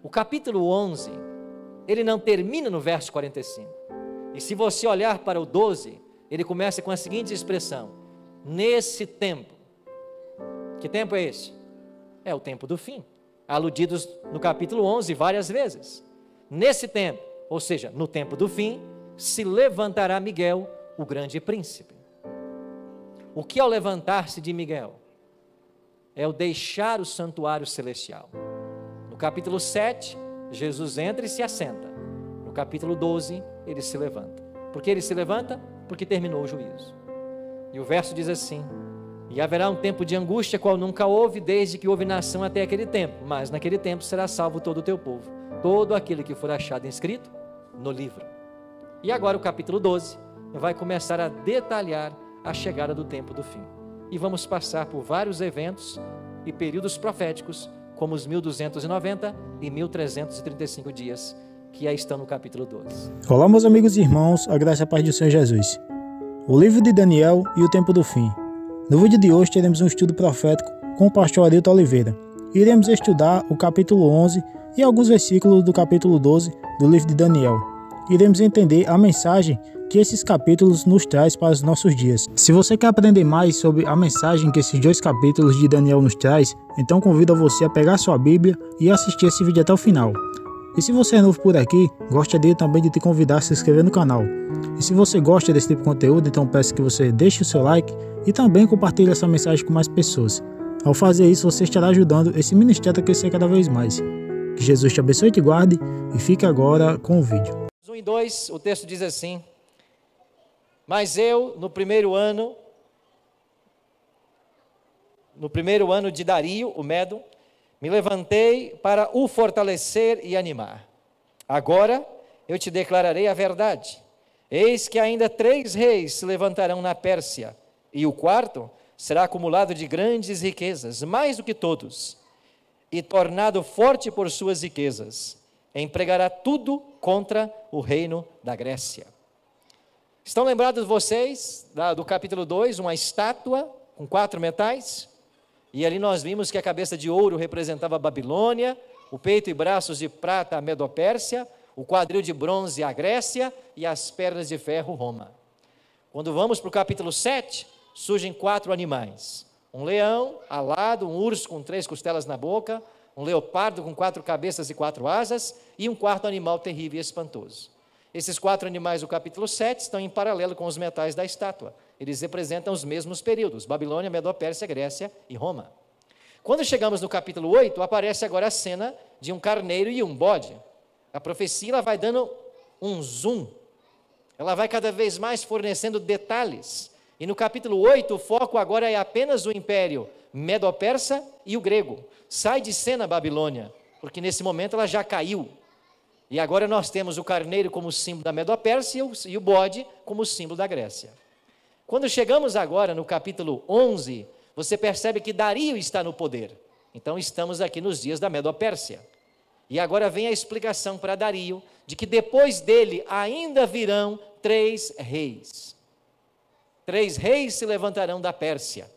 O capítulo 11, ele não termina no verso 45. E se você olhar para o 12, ele começa com a seguinte expressão: Nesse tempo. Que tempo é esse? É o tempo do fim, aludidos no capítulo 11 várias vezes. Nesse tempo, ou seja, no tempo do fim, se levantará Miguel, o grande príncipe. O que é o levantar-se de Miguel? É o deixar o santuário celestial capítulo 7, Jesus entra e se assenta. No capítulo 12, ele se levanta. Por que ele se levanta? Porque terminou o juízo. E o verso diz assim: E haverá um tempo de angústia, qual nunca houve, desde que houve nação até aquele tempo. Mas naquele tempo será salvo todo o teu povo, todo aquele que for achado inscrito no livro. E agora o capítulo 12 vai começar a detalhar a chegada do tempo do fim. E vamos passar por vários eventos e períodos proféticos como os 1290 e 1335 dias que aí estão no capítulo 12. Olá, meus amigos e irmãos, a graça e a paz do Senhor Jesus. O livro de Daniel e o tempo do fim. No vídeo de hoje teremos um estudo profético com o pastor Arilton Oliveira. Iremos estudar o capítulo 11 e alguns versículos do capítulo 12 do livro de Daniel. Iremos entender a mensagem que esses capítulos nos traz para os nossos dias. Se você quer aprender mais sobre a mensagem que esses dois capítulos de Daniel nos traz, então convido você a pegar sua Bíblia e assistir esse vídeo até o final. E se você é novo por aqui, gostaria também de te convidar a se inscrever no canal. E se você gosta desse tipo de conteúdo, então peço que você deixe o seu like e também compartilhe essa mensagem com mais pessoas. Ao fazer isso, você estará ajudando esse ministério a crescer cada vez mais. Que Jesus te abençoe e te guarde e fique agora com o vídeo. 1 e 2, o texto diz assim: mas eu, no primeiro ano, no primeiro ano de Dario, o Medo, me levantei para o fortalecer e animar. Agora eu te declararei a verdade. Eis que ainda três reis se levantarão na Pérsia, e o quarto será acumulado de grandes riquezas, mais do que todos, e tornado forte por suas riquezas, empregará tudo contra o reino da Grécia. Estão lembrados vocês do capítulo 2, uma estátua com quatro metais? E ali nós vimos que a cabeça de ouro representava a Babilônia, o peito e braços de prata a Medopérsia, o quadril de bronze a Grécia e as pernas de ferro Roma. Quando vamos para o capítulo 7, surgem quatro animais: um leão alado, um urso com três costelas na boca, um leopardo com quatro cabeças e quatro asas, e um quarto animal terrível e espantoso. Esses quatro animais do capítulo 7 estão em paralelo com os metais da estátua. Eles representam os mesmos períodos: Babilônia, Pérsia, Grécia e Roma. Quando chegamos no capítulo 8, aparece agora a cena de um carneiro e um bode. A profecia vai dando um zoom. Ela vai cada vez mais fornecendo detalhes. E no capítulo 8, o foco agora é apenas o império medo-persa e o grego. Sai de cena a Babilônia, porque nesse momento ela já caiu. E agora nós temos o carneiro como símbolo da Medo-Pérsia e, o bode como símbolo da Grécia. Quando chegamos agora no capítulo 11, você percebe que Dario está no poder. Então estamos aqui nos dias da Medo-Pérsia. E agora vem a explicação para Dario de que depois dele ainda virão três reis. Três reis se levantarão da Pérsia.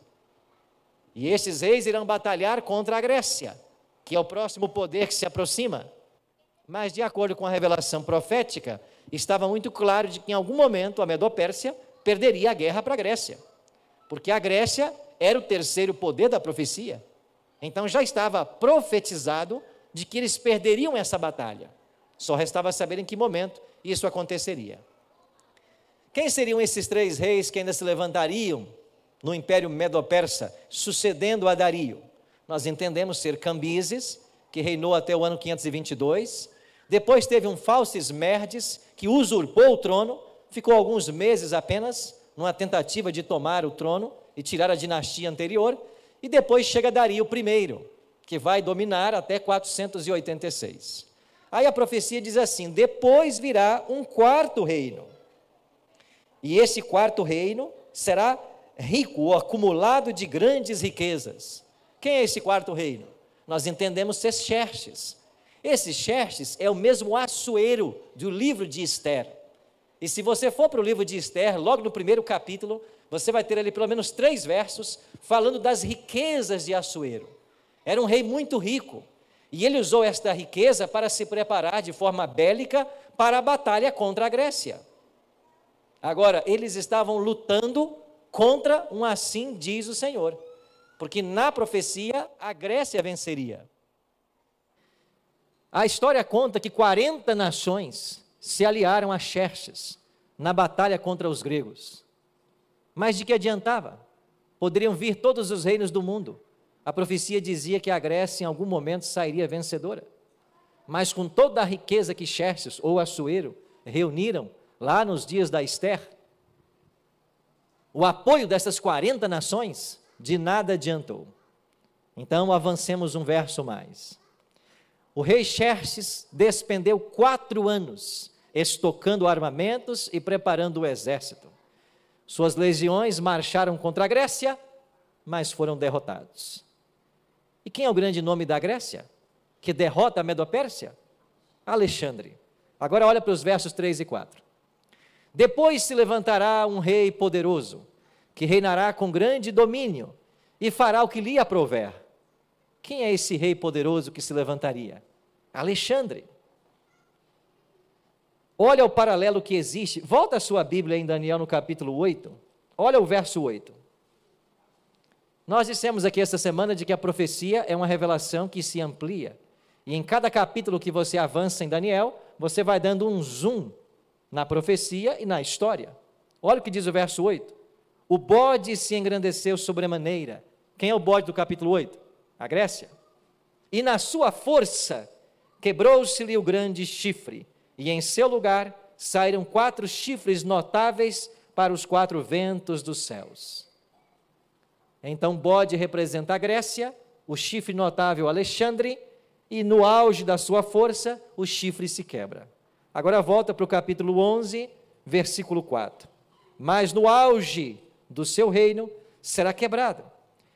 E esses reis irão batalhar contra a Grécia, que é o próximo poder que se aproxima. Mas, de acordo com a revelação profética, estava muito claro de que em algum momento a Medopérsia perderia a guerra para a Grécia. Porque a Grécia era o terceiro poder da profecia. Então já estava profetizado de que eles perderiam essa batalha. Só restava saber em que momento isso aconteceria. Quem seriam esses três reis que ainda se levantariam no Império Medo-Persa, sucedendo a Dario? Nós entendemos ser Cambises, que reinou até o ano 522, depois teve um falso Esmerdes, que usurpou o trono, ficou alguns meses apenas, numa tentativa de tomar o trono e tirar a dinastia anterior. E depois chega Dario I, que vai dominar até 486. Aí a profecia diz assim: depois virá um quarto reino. E esse quarto reino será rico, acumulado de grandes riquezas. Quem é esse quarto reino? Nós entendemos ser Xerxes esse Xerxes é o mesmo açoeiro do livro de Esther. E se você for para o livro de Esther, logo no primeiro capítulo, você vai ter ali pelo menos três versos falando das riquezas de Assuero. Era um rei muito rico. E ele usou esta riqueza para se preparar de forma bélica para a batalha contra a Grécia. Agora, eles estavam lutando contra um assim diz o Senhor. Porque na profecia, a Grécia venceria. A história conta que 40 nações se aliaram a Xerxes na batalha contra os gregos. Mas de que adiantava? Poderiam vir todos os reinos do mundo. A profecia dizia que a Grécia em algum momento sairia vencedora. Mas com toda a riqueza que Xerxes ou Assuero reuniram lá nos dias da Esther, o apoio dessas 40 nações de nada adiantou. Então avancemos um verso mais. O rei Xerxes despendeu quatro anos estocando armamentos e preparando o exército. Suas legiões marcharam contra a Grécia, mas foram derrotados. E quem é o grande nome da Grécia? Que derrota a Medopérsia? Alexandre. Agora olha para os versos 3 e 4. Depois se levantará um rei poderoso, que reinará com grande domínio e fará o que lhe aprover quem é esse rei poderoso que se levantaria? Alexandre. Olha o paralelo que existe. Volta a sua Bíblia em Daniel no capítulo 8. Olha o verso 8. Nós dissemos aqui esta semana de que a profecia é uma revelação que se amplia. E em cada capítulo que você avança em Daniel, você vai dando um zoom na profecia e na história. Olha o que diz o verso 8. O bode se engrandeceu sobremaneira. Quem é o bode do capítulo 8? a Grécia. E na sua força quebrou-se-lhe o grande chifre, e em seu lugar saíram quatro chifres notáveis para os quatro ventos dos céus. Então, bode representa a Grécia, o chifre notável Alexandre, e no auge da sua força, o chifre se quebra. Agora volta para o capítulo 11, versículo 4. Mas no auge do seu reino será quebrado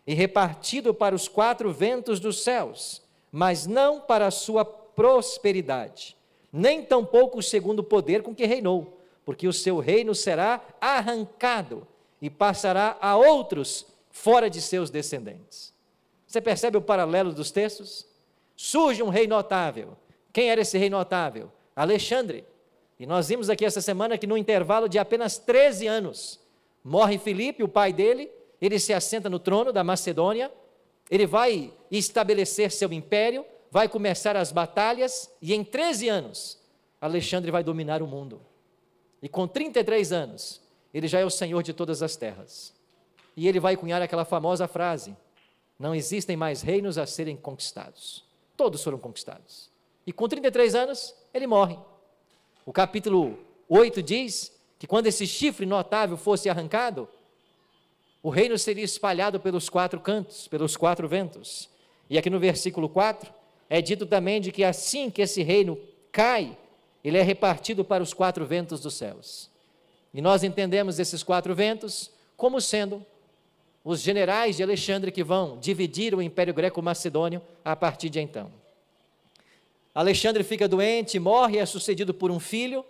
e repartido para os quatro ventos dos céus, mas não para a sua prosperidade, nem tampouco segundo o poder com que reinou, porque o seu reino será arrancado e passará a outros fora de seus descendentes. Você percebe o paralelo dos textos? Surge um rei notável. Quem era esse rei notável? Alexandre. E nós vimos aqui essa semana que, no intervalo de apenas 13 anos, morre Filipe, o pai dele, ele se assenta no trono da Macedônia, ele vai estabelecer seu império, vai começar as batalhas, e em 13 anos, Alexandre vai dominar o mundo. E com 33 anos, ele já é o senhor de todas as terras. E ele vai cunhar aquela famosa frase: Não existem mais reinos a serem conquistados. Todos foram conquistados. E com 33 anos, ele morre. O capítulo 8 diz que quando esse chifre notável fosse arrancado, o reino seria espalhado pelos quatro cantos, pelos quatro ventos. E aqui no versículo 4 é dito também de que assim que esse reino cai, ele é repartido para os quatro ventos dos céus. E nós entendemos esses quatro ventos como sendo os generais de Alexandre que vão dividir o Império Greco-Macedônio a partir de então. Alexandre fica doente, morre, é sucedido por um filho,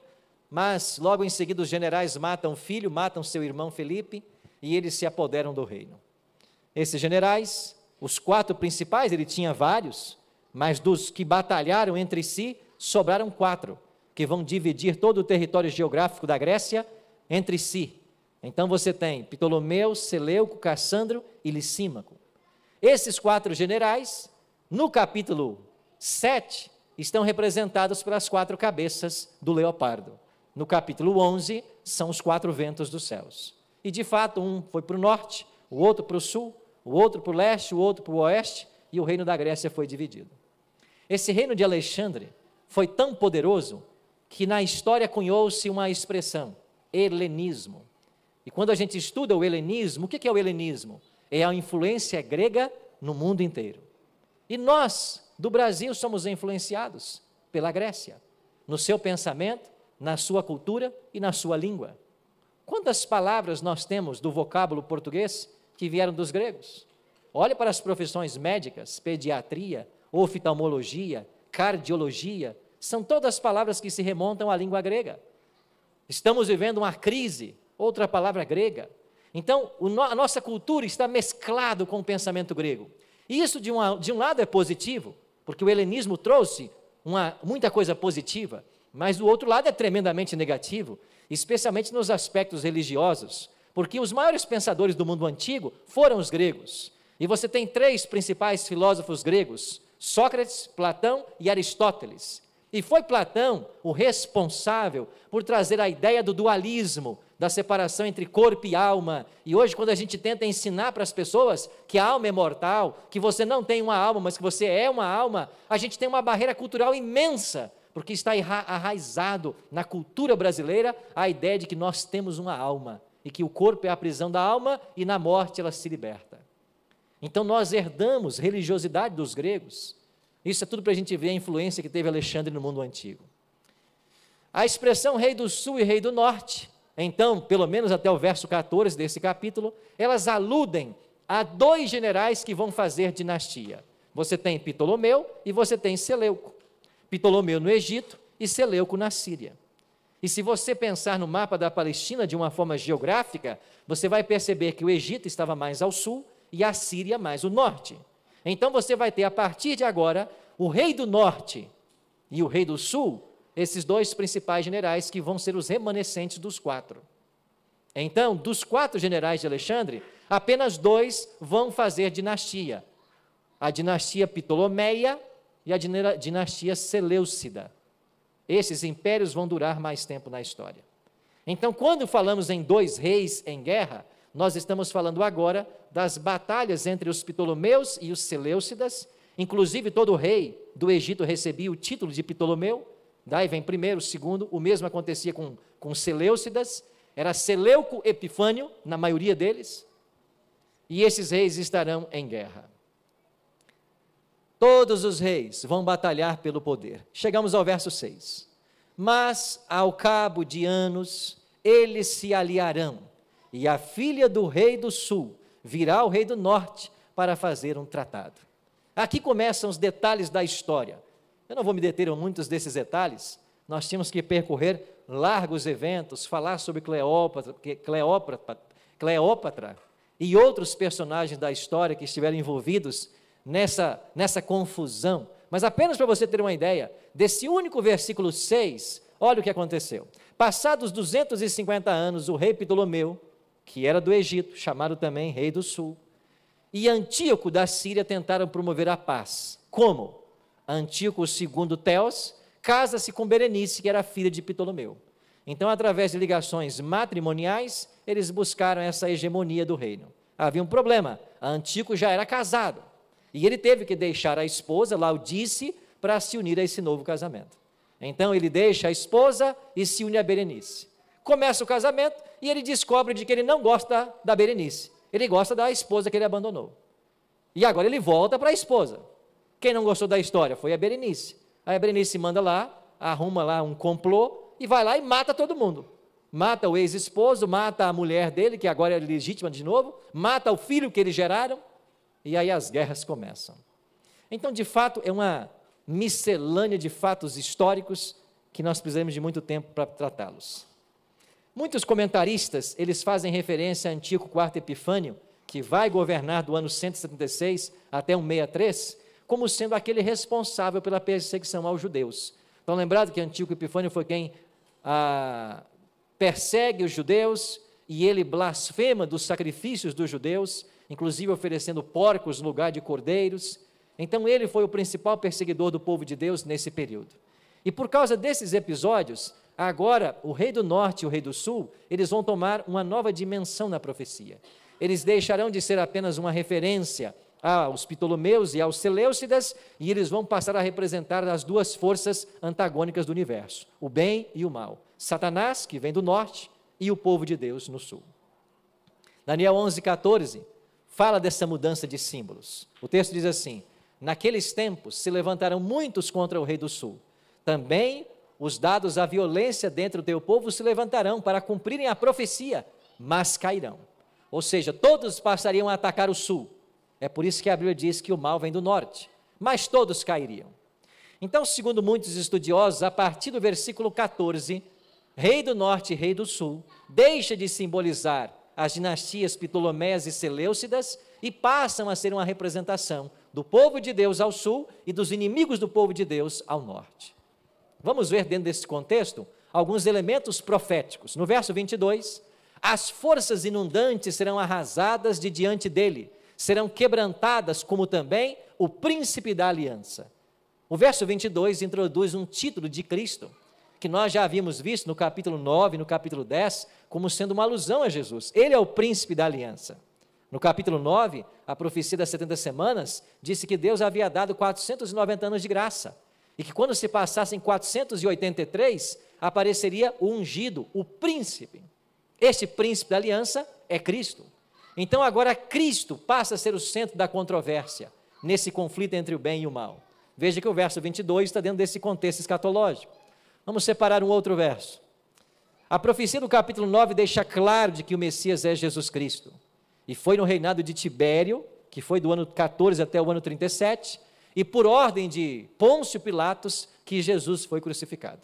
mas logo em seguida os generais matam o filho, matam seu irmão Felipe, e eles se apoderam do reino. Esses generais, os quatro principais, ele tinha vários, mas dos que batalharam entre si, sobraram quatro, que vão dividir todo o território geográfico da Grécia entre si. Então você tem Ptolomeu, Seleuco, Cassandro e Licímaco. Esses quatro generais, no capítulo 7, estão representados pelas quatro cabeças do leopardo. No capítulo 11, são os quatro ventos dos céus. E de fato, um foi para o norte, o outro para o sul, o outro para o leste, o outro para o oeste, e o reino da Grécia foi dividido. Esse reino de Alexandre foi tão poderoso que na história cunhou-se uma expressão, helenismo. E quando a gente estuda o helenismo, o que é o helenismo? É a influência grega no mundo inteiro. E nós, do Brasil, somos influenciados pela Grécia, no seu pensamento, na sua cultura e na sua língua. Quantas palavras nós temos do vocábulo português que vieram dos gregos? Olhe para as profissões médicas, pediatria, oftalmologia, cardiologia, são todas palavras que se remontam à língua grega. Estamos vivendo uma crise, outra palavra é grega. Então, a nossa cultura está mesclado com o pensamento grego. E isso, de, uma, de um lado, é positivo, porque o helenismo trouxe uma, muita coisa positiva, mas do outro lado é tremendamente negativo, especialmente nos aspectos religiosos, porque os maiores pensadores do mundo antigo foram os gregos. E você tem três principais filósofos gregos: Sócrates, Platão e Aristóteles. E foi Platão o responsável por trazer a ideia do dualismo, da separação entre corpo e alma. E hoje, quando a gente tenta ensinar para as pessoas que a alma é mortal, que você não tem uma alma, mas que você é uma alma, a gente tem uma barreira cultural imensa, porque está arraizado na cultura brasileira a ideia de que nós temos uma alma e que o corpo é a prisão da alma e na morte ela se liberta. Então nós herdamos religiosidade dos gregos. Isso é tudo para a gente ver a influência que teve Alexandre no mundo antigo. A expressão rei do sul e rei do norte, então, pelo menos até o verso 14 desse capítulo, elas aludem a dois generais que vão fazer dinastia. Você tem Ptolomeu e você tem Seleuco. Ptolomeu no Egito e Seleuco na Síria. E se você pensar no mapa da Palestina de uma forma geográfica, você vai perceber que o Egito estava mais ao sul e a Síria mais ao norte. Então você vai ter a partir de agora o rei do norte e o rei do sul, esses dois principais generais que vão ser os remanescentes dos quatro. Então, dos quatro generais de Alexandre, apenas dois vão fazer dinastia: a dinastia Ptolomeia e a dinastia Seleucida. Esses impérios vão durar mais tempo na história. Então, quando falamos em dois reis em guerra, nós estamos falando agora das batalhas entre os Ptolomeus e os Seleucidas. Inclusive, todo rei do Egito recebia o título de Ptolomeu. Daí vem primeiro, segundo, o mesmo acontecia com, com Seleucidas. Era Seleuco Epifânio, na maioria deles. E esses reis estarão em guerra. Todos os reis vão batalhar pelo poder. Chegamos ao verso 6. Mas ao cabo de anos eles se aliarão, e a filha do rei do sul virá ao rei do norte para fazer um tratado. Aqui começam os detalhes da história. Eu não vou me deter em muitos desses detalhes. Nós tínhamos que percorrer largos eventos, falar sobre Cleópatra, Cleópatra, Cleópatra e outros personagens da história que estiveram envolvidos nessa, nessa confusão. Mas apenas para você ter uma ideia, desse único versículo 6, olha o que aconteceu. Passados 250 anos, o rei Ptolomeu, que era do Egito, chamado também rei do sul, e Antíoco da Síria tentaram promover a paz. Como? Antíoco II Teos casa-se com Berenice, que era filha de Ptolomeu. Então, através de ligações matrimoniais, eles buscaram essa hegemonia do reino. Havia um problema: Antíoco já era casado e ele teve que deixar a esposa, Laudice, para se unir a esse novo casamento. Então ele deixa a esposa e se une a Berenice. Começa o casamento e ele descobre de que ele não gosta da Berenice. Ele gosta da esposa que ele abandonou. E agora ele volta para a esposa. Quem não gostou da história foi a Berenice. Aí a Berenice manda lá, arruma lá um complô e vai lá e mata todo mundo. Mata o ex-esposo, mata a mulher dele, que agora é legítima de novo, mata o filho que eles geraram e aí as guerras começam. Então, de fato, é uma miscelânea de fatos históricos que nós precisamos de muito tempo para tratá-los. Muitos comentaristas, eles fazem referência a Antigo IV Epifânio, que vai governar do ano 176 até 163, como sendo aquele responsável pela perseguição aos judeus. Então, lembrado que Antigo Epifânio foi quem ah, persegue os judeus e ele blasfema dos sacrifícios dos judeus, inclusive oferecendo porcos no lugar de cordeiros. Então ele foi o principal perseguidor do povo de Deus nesse período. E por causa desses episódios, agora o rei do norte e o rei do sul, eles vão tomar uma nova dimensão na profecia. Eles deixarão de ser apenas uma referência aos Ptolomeus e aos Seleucidas, e eles vão passar a representar as duas forças antagônicas do universo, o bem e o mal. Satanás, que vem do norte, e o povo de Deus no sul. Daniel 11, 14 fala dessa mudança de símbolos. O texto diz assim: Naqueles tempos se levantaram muitos contra o rei do sul. Também os dados à violência dentro do teu povo se levantarão para cumprirem a profecia, mas cairão. Ou seja, todos passariam a atacar o sul. É por isso que a Bíblia diz que o mal vem do norte, mas todos cairiam. Então, segundo muitos estudiosos, a partir do versículo 14, rei do norte e rei do sul deixa de simbolizar as dinastias Ptolomés e Seleucidas e passam a ser uma representação do povo de Deus ao sul e dos inimigos do povo de Deus ao norte. Vamos ver dentro desse contexto alguns elementos proféticos. No verso 22, as forças inundantes serão arrasadas de diante dele, serão quebrantadas, como também o príncipe da aliança. O verso 22 introduz um título de Cristo que nós já havíamos visto no capítulo 9, no capítulo 10, como sendo uma alusão a Jesus. Ele é o príncipe da aliança. No capítulo 9, a profecia das 70 semanas disse que Deus havia dado 490 anos de graça e que quando se passassem 483, apareceria o ungido, o príncipe. Este príncipe da aliança é Cristo. Então agora Cristo passa a ser o centro da controvérsia nesse conflito entre o bem e o mal. Veja que o verso 22 está dentro desse contexto escatológico. Vamos separar um outro verso. A profecia do capítulo 9 deixa claro de que o Messias é Jesus Cristo. E foi no reinado de Tibério, que foi do ano 14 até o ano 37, e por ordem de Pôncio Pilatos, que Jesus foi crucificado.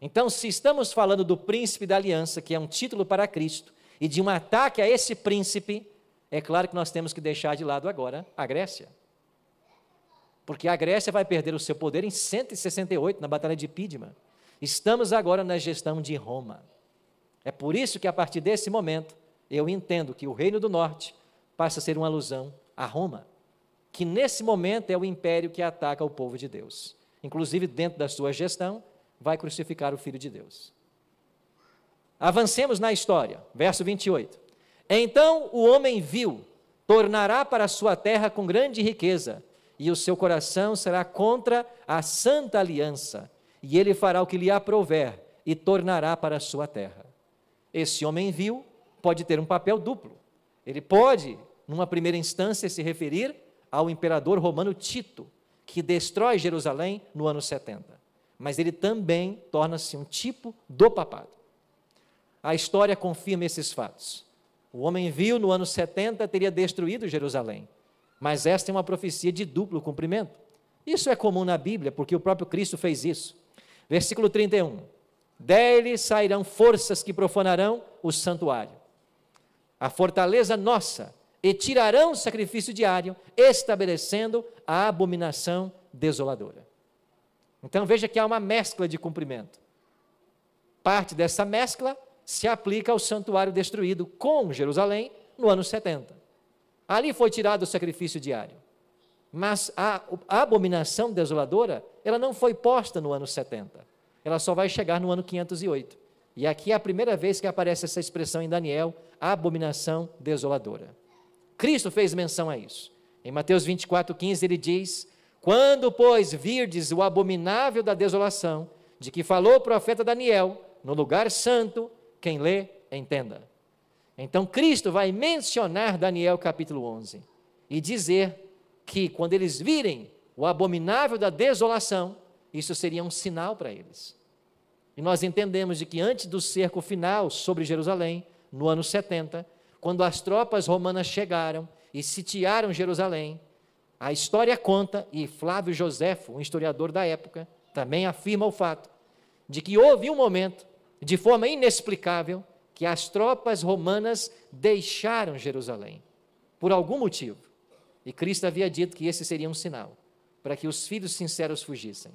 Então, se estamos falando do príncipe da aliança, que é um título para Cristo, e de um ataque a esse príncipe, é claro que nós temos que deixar de lado agora a Grécia. Porque a Grécia vai perder o seu poder em 168, na Batalha de Pídima. Estamos agora na gestão de Roma. É por isso que, a partir desse momento, eu entendo que o Reino do Norte passa a ser uma alusão a Roma, que nesse momento é o império que ataca o povo de Deus. Inclusive, dentro da sua gestão, vai crucificar o Filho de Deus. Avancemos na história, verso 28. Então o homem viu, tornará para sua terra com grande riqueza, e o seu coração será contra a santa aliança e ele fará o que lhe aprouver e tornará para a sua terra. Esse homem vil pode ter um papel duplo. Ele pode, numa primeira instância, se referir ao imperador romano Tito, que destrói Jerusalém no ano 70. Mas ele também torna-se um tipo do papado. A história confirma esses fatos. O homem vil no ano 70 teria destruído Jerusalém, mas esta é uma profecia de duplo cumprimento. Isso é comum na Bíblia, porque o próprio Cristo fez isso. Versículo 31. Dele sairão forças que profanarão o santuário, a fortaleza nossa, e tirarão o sacrifício diário, estabelecendo a abominação desoladora. Então veja que há uma mescla de cumprimento. Parte dessa mescla se aplica ao santuário destruído com Jerusalém no ano 70. Ali foi tirado o sacrifício diário. Mas a abominação desoladora, ela não foi posta no ano 70. Ela só vai chegar no ano 508. E aqui é a primeira vez que aparece essa expressão em Daniel, abominação desoladora. Cristo fez menção a isso. Em Mateus 15, ele diz: "Quando, pois, virdes o abominável da desolação, de que falou o profeta Daniel, no lugar santo, quem lê, entenda." Então Cristo vai mencionar Daniel capítulo 11 e dizer que quando eles virem o abominável da desolação, isso seria um sinal para eles. E nós entendemos de que antes do cerco final sobre Jerusalém, no ano 70, quando as tropas romanas chegaram e sitiaram Jerusalém, a história conta, e Flávio Joséfo, um historiador da época, também afirma o fato, de que houve um momento, de forma inexplicável, que as tropas romanas deixaram Jerusalém, por algum motivo. E Cristo havia dito que esse seria um sinal para que os filhos sinceros fugissem.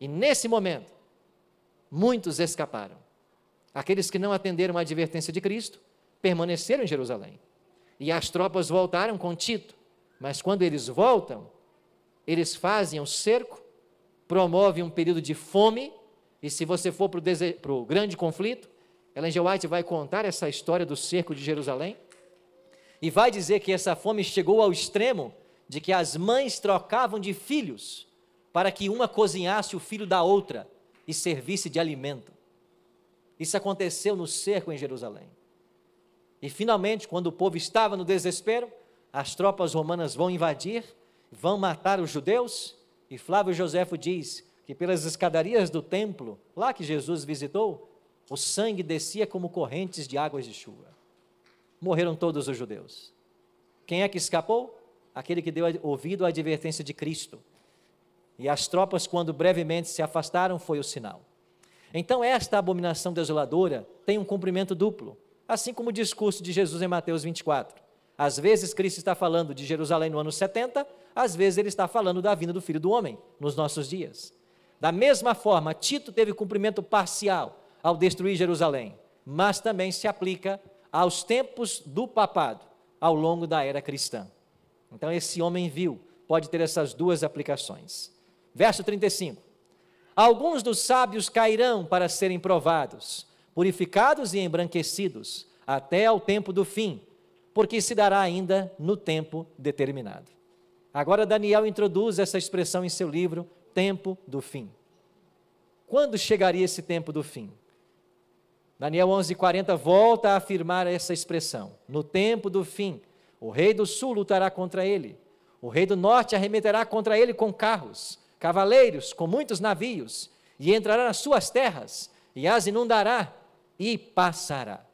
E nesse momento, muitos escaparam. Aqueles que não atenderam à advertência de Cristo permaneceram em Jerusalém. E as tropas voltaram com Tito, mas quando eles voltam, eles fazem um cerco, promovem um período de fome, e se você for para o grande conflito, Ellen G. White vai contar essa história do cerco de Jerusalém, e vai dizer que essa fome chegou ao extremo de que as mães trocavam de filhos para que uma cozinhasse o filho da outra e servisse de alimento. Isso aconteceu no cerco em Jerusalém. E finalmente, quando o povo estava no desespero, as tropas romanas vão invadir, vão matar os judeus, e Flávio Joséfo diz que pelas escadarias do templo, lá que Jesus visitou, o sangue descia como correntes de águas de chuva morreram todos os judeus. Quem é que escapou? Aquele que deu ouvido à advertência de Cristo. E as tropas, quando brevemente se afastaram, foi o sinal. Então, esta abominação desoladora tem um cumprimento duplo, assim como o discurso de Jesus em Mateus 24. Às vezes, Cristo está falando de Jerusalém no ano 70, às vezes, ele está falando da vinda do Filho do Homem nos nossos dias. Da mesma forma, Tito teve cumprimento parcial ao destruir Jerusalém, mas também se aplica aos tempos do papado, ao longo da era cristã. Então, esse homem viu, pode ter essas duas aplicações. Verso 35: Alguns dos sábios cairão para serem provados, purificados e embranquecidos, até ao tempo do fim, porque se dará ainda no tempo determinado. Agora, Daniel introduz essa expressão em seu livro, tempo do fim. Quando chegaria esse tempo do fim? Daniel 11:40 volta a afirmar essa expressão. No tempo do fim, o rei do sul lutará contra ele. O rei do norte arremeterá contra ele com carros, cavaleiros, com muitos navios, e entrará nas suas terras, e as inundará e passará.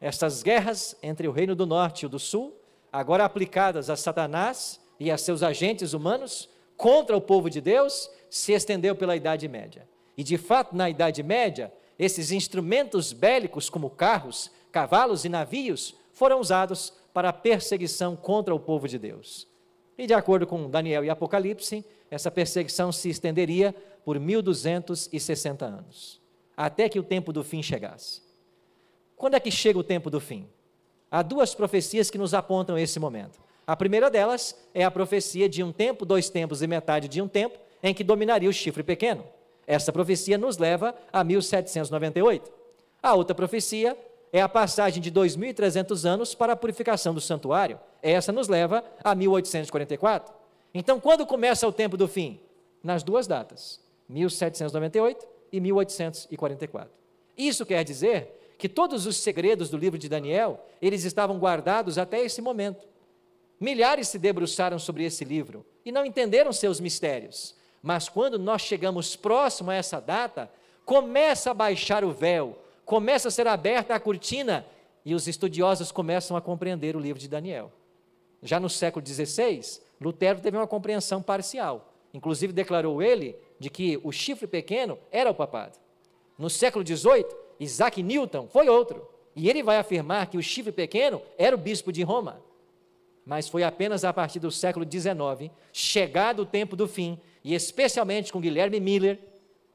Estas guerras entre o reino do norte e o do sul, agora aplicadas a Satanás e a seus agentes humanos contra o povo de Deus, se estendeu pela Idade Média. E de fato, na Idade Média, esses instrumentos bélicos, como carros, cavalos e navios, foram usados para a perseguição contra o povo de Deus. E de acordo com Daniel e Apocalipse, essa perseguição se estenderia por 1260 anos, até que o tempo do fim chegasse. Quando é que chega o tempo do fim? Há duas profecias que nos apontam esse momento. A primeira delas é a profecia de um tempo, dois tempos e metade de um tempo, em que dominaria o chifre pequeno. Essa profecia nos leva a 1798. A outra profecia é a passagem de 2.300 anos para a purificação do santuário. Essa nos leva a 1844. Então, quando começa o tempo do fim? Nas duas datas, 1798 e 1844. Isso quer dizer que todos os segredos do livro de Daniel, eles estavam guardados até esse momento. Milhares se debruçaram sobre esse livro e não entenderam seus mistérios. Mas quando nós chegamos próximo a essa data, começa a baixar o véu, começa a ser aberta a cortina e os estudiosos começam a compreender o livro de Daniel. Já no século XVI, Lutero teve uma compreensão parcial. Inclusive declarou ele de que o chifre pequeno era o papado. No século XVIII, Isaac Newton foi outro. E ele vai afirmar que o chifre pequeno era o bispo de Roma. Mas foi apenas a partir do século XIX, chegado o tempo do fim, e especialmente com Guilherme Miller,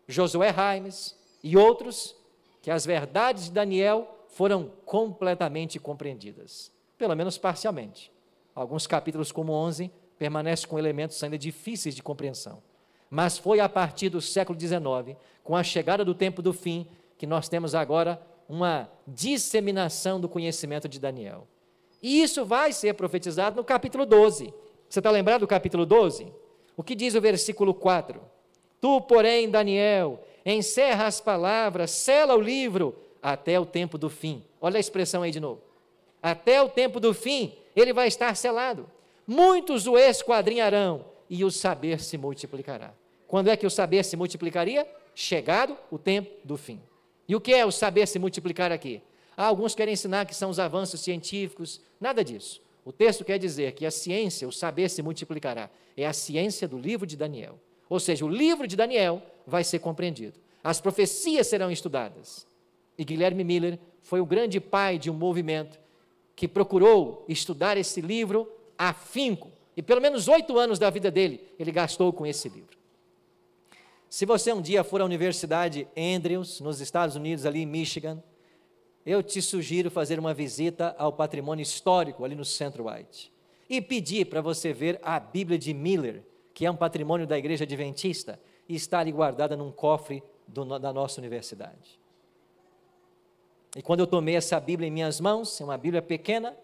Josué Raimes e outros, que as verdades de Daniel foram completamente compreendidas, pelo menos parcialmente. Alguns capítulos, como 11, permanecem com elementos ainda difíceis de compreensão. Mas foi a partir do século XIX, com a chegada do tempo do fim, que nós temos agora uma disseminação do conhecimento de Daniel. E isso vai ser profetizado no capítulo 12. Você está lembrado do capítulo 12? O que diz o versículo 4? Tu, porém, Daniel, encerra as palavras, sela o livro até o tempo do fim. Olha a expressão aí de novo. Até o tempo do fim, ele vai estar selado. Muitos o esquadrinharão e o saber se multiplicará. Quando é que o saber se multiplicaria? Chegado o tempo do fim. E o que é o saber se multiplicar aqui? alguns querem ensinar que são os avanços científicos, nada disso. O texto quer dizer que a ciência, o saber se multiplicará. É a ciência do livro de Daniel. Ou seja, o livro de Daniel vai ser compreendido. As profecias serão estudadas. E Guilherme Miller foi o grande pai de um movimento que procurou estudar esse livro afinco. E pelo menos oito anos da vida dele ele gastou com esse livro. Se você um dia for à Universidade Andrews, nos Estados Unidos, ali em Michigan, eu te sugiro fazer uma visita ao patrimônio histórico ali no Centro White e pedir para você ver a Bíblia de Miller, que é um patrimônio da Igreja Adventista e está ali guardada num cofre do, da nossa universidade. E quando eu tomei essa Bíblia em minhas mãos, é uma Bíblia pequena,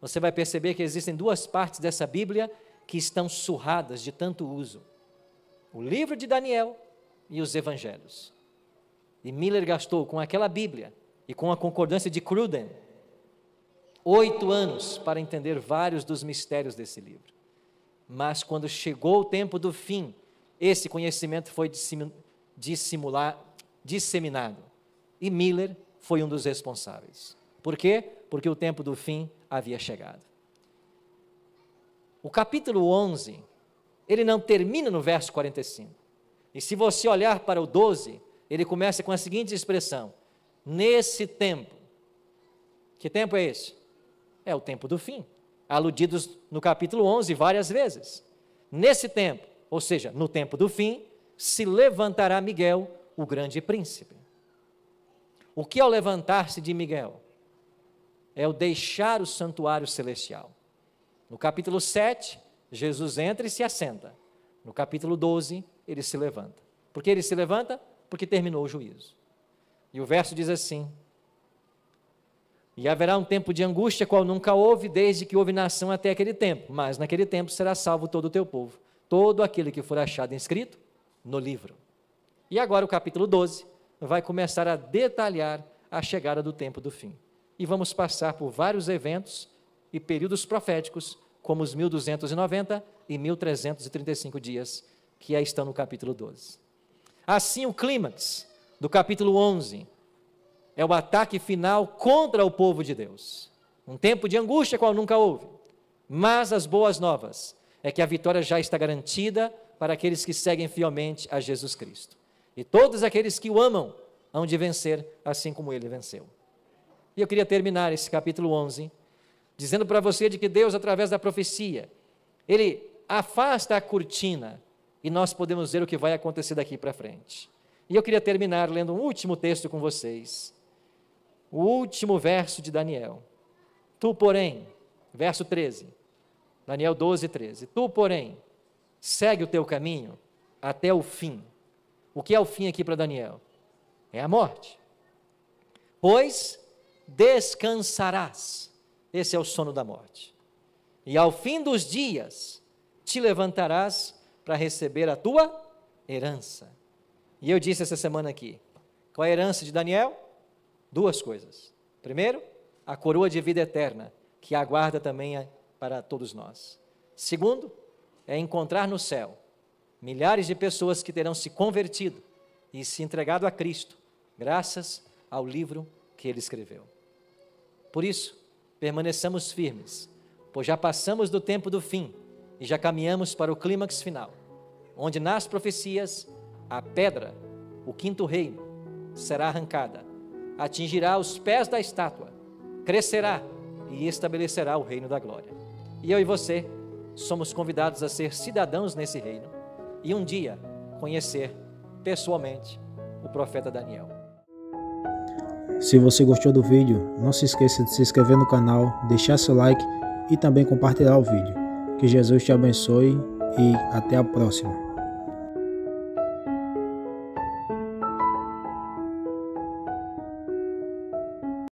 você vai perceber que existem duas partes dessa Bíblia que estão surradas de tanto uso: o livro de Daniel e os evangelhos. E Miller gastou com aquela Bíblia e com a concordância de Cruden, oito anos para entender vários dos mistérios desse livro. Mas quando chegou o tempo do fim, esse conhecimento foi disseminado. E Miller foi um dos responsáveis. Por quê? Porque o tempo do fim havia chegado. O capítulo 11, ele não termina no verso 45. E se você olhar para o 12, ele começa com a seguinte expressão: nesse tempo. Que tempo é esse? É o tempo do fim, aludidos no capítulo 11 várias vezes. Nesse tempo, ou seja, no tempo do fim, se levantará Miguel, o grande príncipe. O que é o levantar-se de Miguel? É o deixar o santuário celestial. No capítulo 7, Jesus entra e se assenta. No capítulo 12, ele se levanta. Por que ele se levanta? Porque terminou o juízo. E o verso diz assim: E haverá um tempo de angústia, qual nunca houve, desde que houve nação até aquele tempo, mas naquele tempo será salvo todo o teu povo, todo aquele que for achado inscrito no livro. E agora o capítulo 12 vai começar a detalhar a chegada do tempo do fim. E vamos passar por vários eventos e períodos proféticos, como os 1290 e 1335 dias, que aí estão no capítulo 12. Assim, o clímax do capítulo 11. É o ataque final contra o povo de Deus. Um tempo de angústia qual nunca houve. Mas as boas novas é que a vitória já está garantida para aqueles que seguem fielmente a Jesus Cristo. E todos aqueles que o amam hão de vencer, assim como ele venceu. E eu queria terminar esse capítulo 11 dizendo para você de que Deus, através da profecia, ele afasta a cortina e nós podemos ver o que vai acontecer daqui para frente. E eu queria terminar lendo um último texto com vocês. O último verso de Daniel. Tu, porém, verso 13. Daniel 12, 13. Tu, porém, segue o teu caminho até o fim. O que é o fim aqui para Daniel? É a morte. Pois descansarás. Esse é o sono da morte. E ao fim dos dias te levantarás para receber a tua herança. E eu disse essa semana aqui: qual a herança de Daniel? Duas coisas. Primeiro, a coroa de vida eterna, que aguarda também para todos nós. Segundo, é encontrar no céu milhares de pessoas que terão se convertido e se entregado a Cristo, graças ao livro que ele escreveu. Por isso, permaneçamos firmes, pois já passamos do tempo do fim e já caminhamos para o clímax final, onde nas profecias a pedra, o quinto reino, será arrancada, atingirá os pés da estátua, crescerá e estabelecerá o reino da glória. E eu e você somos convidados a ser cidadãos nesse reino e um dia conhecer pessoalmente o profeta Daniel. Se você gostou do vídeo, não se esqueça de se inscrever no canal, deixar seu like e também compartilhar o vídeo. Que Jesus te abençoe e até a próxima.